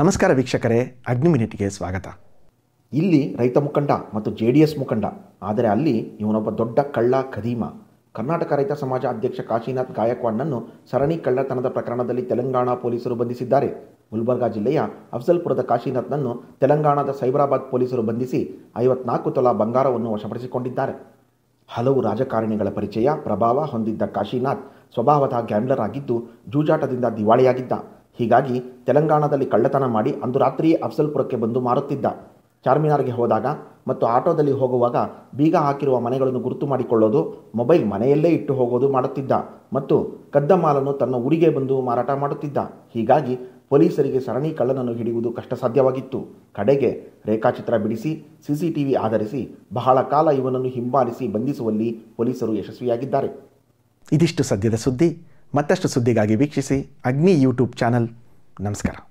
ನಮಸ್ಕಾರ ವೀಕ್ಷಕರೇ ಅಗ್ನಿಮಿನಿಟಿಗೆ ಸ್ವಾಗತ ಇಲ್ಲಿ ರೈತ ಮುಖಂಡ ಮತ್ತು ಜೆ ಡಿ ಎಸ್ ಮುಖಂಡ ಆದರೆ ಅಲ್ಲಿ ಇವನೊಬ್ಬ ದೊಡ್ಡ ಕಳ್ಳ ಖದೀಮ ಕರ್ನಾಟಕ ರೈತ ಸಮಾಜ ಅಧ್ಯಕ್ಷ ಕಾಶಿನಾಥ್ ಗಾಯಕ್ವಾಡ್ನನ್ನು ಸರಣಿ ಕಳ್ಳತನದ ಪ್ರಕರಣದಲ್ಲಿ ತೆಲಂಗಾಣ ಪೊಲೀಸರು ಬಂಧಿಸಿದ್ದಾರೆ ಗುಲ್ಬರ್ಗಾ ಜಿಲ್ಲೆಯ ಅಫ್ಜಲ್ಪುರದ ಕಾಶಿನಾಥ್ನನ್ನು ತೆಲಂಗಾಣದ ಸೈಬರಾಬಾದ್ ಪೊಲೀಸರು ಬಂಧಿಸಿ ಐವತ್ನಾಲ್ಕು ತೊಲಾ ಬಂಗಾರವನ್ನು ವಶಪಡಿಸಿಕೊಂಡಿದ್ದಾರೆ ಹಲವು ರಾಜಕಾರಣಿಗಳ ಪರಿಚಯ ಪ್ರಭಾವ ಹೊಂದಿದ್ದ ಕಾಶಿನಾಥ್ ಸ್ವಭಾವದ ಗ್ಯಾಂಬ್ಲರ್ ಆಗಿದ್ದು ಜೂಜಾಟದಿಂದ ದಿವಾಳಿಯಾಗಿದ್ದ ಹೀಗಾಗಿ ತೆಲಂಗಾಣದಲ್ಲಿ ಕಳ್ಳತನ ಮಾಡಿ ಅಂದು ರಾತ್ರಿಯೇ ಅಫ್ಸಲ್ಪುರಕ್ಕೆ ಬಂದು ಮಾರುತ್ತಿದ್ದ ಚಾರ್ಮಿನಾರ್ಗೆ ಹೋದಾಗ ಮತ್ತು ಆಟೋದಲ್ಲಿ ಹೋಗುವಾಗ ಬೀಗ ಹಾಕಿರುವ ಮನೆಗಳನ್ನು ಗುರುತು ಮಾಡಿಕೊಳ್ಳೋದು ಮೊಬೈಲ್ ಮನೆಯಲ್ಲೇ ಇಟ್ಟು ಹೋಗೋದು ಮಾಡುತ್ತಿದ್ದ ಮತ್ತು ಕದ್ದ ಮಾಲನ್ನು ತನ್ನ ಊರಿಗೆ ಬಂದು ಮಾರಾಟ ಮಾಡುತ್ತಿದ್ದ ಹೀಗಾಗಿ ಪೊಲೀಸರಿಗೆ ಸರಣಿ ಕಳ್ಳನನ್ನು ಹಿಡಿಯುವುದು ಕಷ್ಟ ಸಾಧ್ಯವಾಗಿತ್ತು ಕಡೆಗೆ ರೇಖಾಚಿತ್ರ ಬಿಡಿಸಿ ಸಿಸಿಟಿವಿ ಆಧರಿಸಿ ಬಹಳ ಕಾಲ ಇವನನ್ನು ಹಿಂಬಾಲಿಸಿ ಬಂಧಿಸುವಲ್ಲಿ ಪೊಲೀಸರು ಯಶಸ್ವಿಯಾಗಿದ್ದಾರೆ ಇದಿಷ್ಟು ಸದ್ಯದ ಸುದ್ದಿ ಮತ್ತಷ್ಟು ಸುದ್ದಿಗಾಗಿ ವೀಕ್ಷಿಸಿ ಅಗ್ನಿ ಯೂಟ್ಯೂಬ್ ಚಾನಲ್ ನಮಸ್ಕಾರ